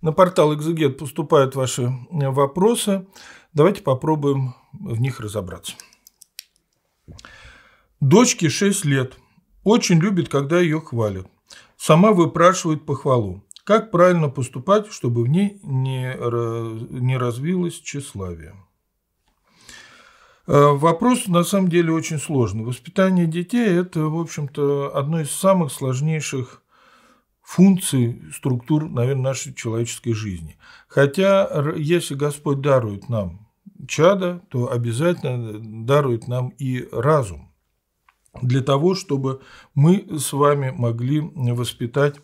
На портал Экзегет поступают ваши э, вопросы. Давайте попробуем в них разобраться. Дочке 6 лет. Очень любит, когда ее хвалят. Сама выпрашивает похвалу. Как правильно поступать, чтобы в ней не, не развилось тщеславие? Э, вопрос на самом деле очень сложный. Воспитание детей – это, в общем-то, одно из самых сложнейших функций, структур, наверное, нашей человеческой жизни. Хотя, если Господь дарует нам чада, то обязательно э, дарует нам и разум для того, чтобы мы с вами могли воспитать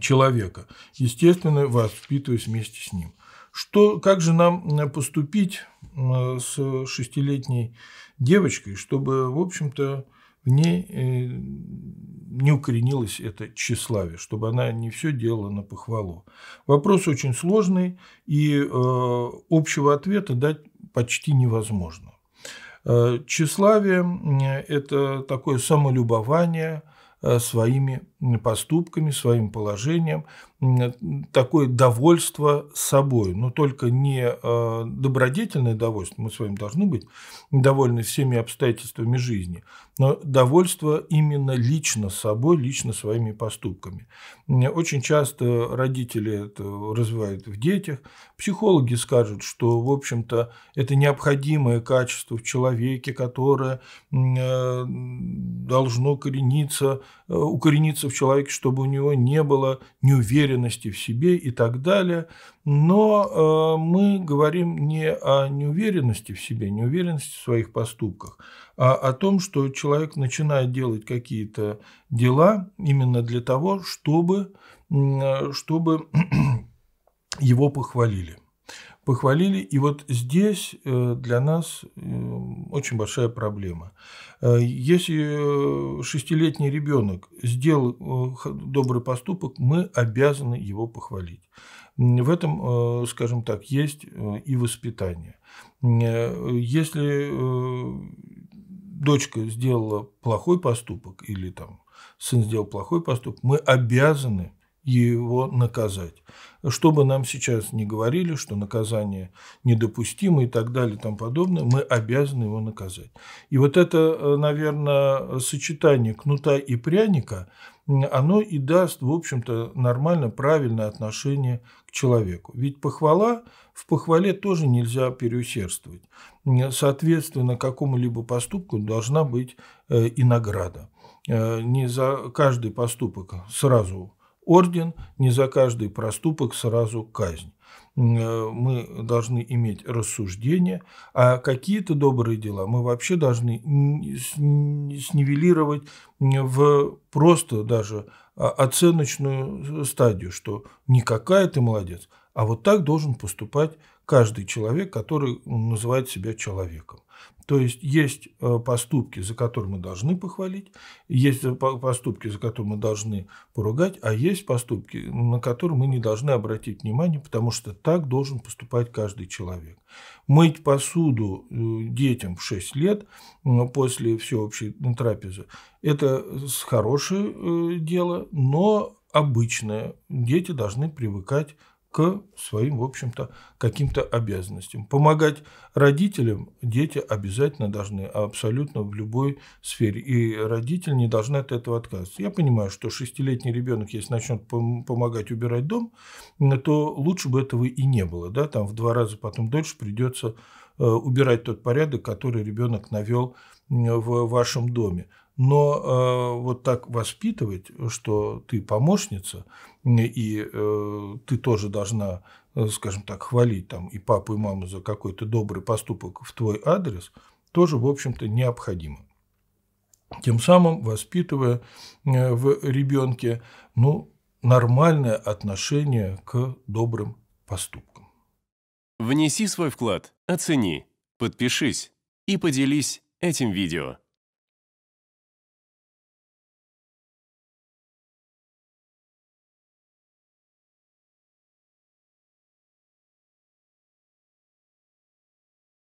человека, естественно, воспитываясь вместе с ним. Что, как же нам э, поступить э, с шестилетней девочкой, чтобы, в общем-то, в ней э, не укоренилось это тщеславие, чтобы она не все делала на похвалу. Вопрос очень сложный, и э, общего ответа дать почти невозможно. Э, тщеславие – это такое самолюбование своими поступками, своим положением, Э, такое довольство собой, но только не э, добродетельное довольство, мы с вами должны быть довольны всеми обстоятельствами жизни, но довольство именно лично собой, лично своими поступками. Очень часто родители это развивают в детях, психологи скажут, что, в общем-то, это необходимое качество в человеке, которое э, должно корениться, укорениться в человеке, чтобы у него не было неуверенности, уверенности в себе и так далее. Но э, мы говорим не о неуверенности в себе, неуверенности в своих поступках, а о том, что человек начинает делать какие-то дела именно для того, чтобы, э, чтобы его похвалили похвалили. И вот здесь э, для нас э, очень большая проблема. Э, если шестилетний ребенок сделал добрый поступок, мы обязаны его похвалить. В этом, скажем так, есть и воспитание. Если дочка сделала плохой поступок или там сын сделал плохой поступок, мы обязаны его наказать. Чтобы нам сейчас не говорили, что наказание недопустимо и так далее и тому подобное, мы обязаны его наказать. И вот это, э, наверное, сочетание кнута и пряника, оно и даст, в общем-то, нормально, правильное отношение к человеку. Ведь похвала, в похвале тоже нельзя переусердствовать. Соответственно, какому-либо поступку должна быть э, и награда. Э, не за каждый поступок сразу орден, не за каждый проступок сразу казнь. Э, мы должны иметь рассуждения, а какие-то добрые дела мы вообще должны снивелировать в просто даже а, оценочную э, стадию, что не какая ты молодец, а вот так должен поступать каждый человек, который ну, называет себя человеком. То есть есть э, поступки, за которые мы должны похвалить, есть э, поступки, за которые мы должны поругать, а есть поступки, на которые мы не должны обратить внимание, потому что так должен поступать каждый человек. Мыть посуду э, детям в 6 лет после всеобщей трапезы – это хорошее дело, но обычное. Дети должны привыкать к своим, в общем-то, каким-то обязанностям. Помогать родителям дети обязательно должны, абсолютно в любой сфере. И родитель не должны от этого отказываться. Я понимаю, что шестилетний ребенок, если начнет помогать убирать дом, то лучше бы этого и не было. Да? Там в два раза потом дольше придется э, убирать тот порядок, который ребенок навел в вашем доме. Но э, вот так воспитывать, что ты помощница, и э, ты тоже должна, э, скажем так, хвалить там и папу, и маму за какой-то добрый поступок в твой адрес, тоже, в общем-то, необходимо. Тем самым воспитывая э, в ребенке ну, нормальное отношение к добрым поступкам. Внеси свой вклад, оцени, подпишись и поделись этим видео.